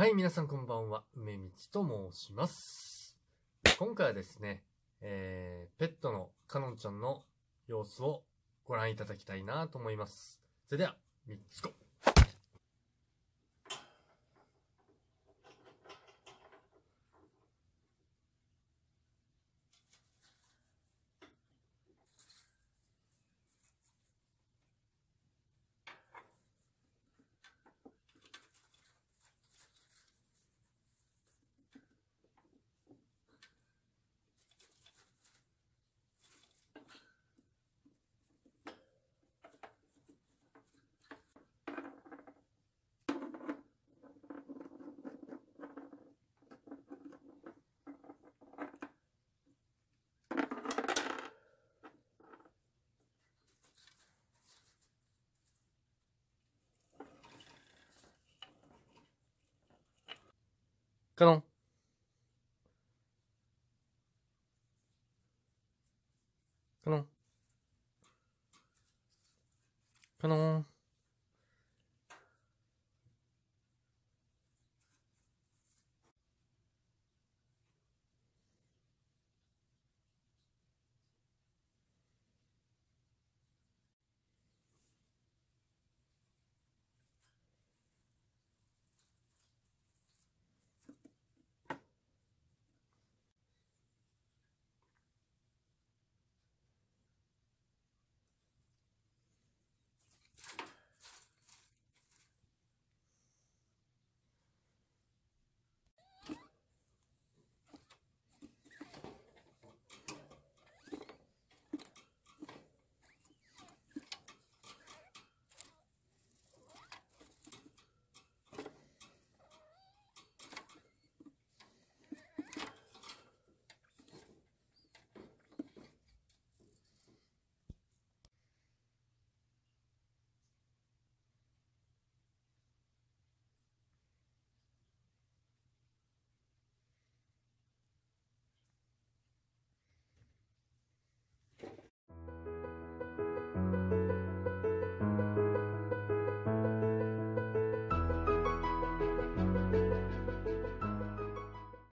はい、皆さんこんばんは。梅道と申します。今回はですね、えー、ペットのカノンちゃんの様子をご覧いただきたいなと思います。それでは、3つ子。看懂，看懂，看懂。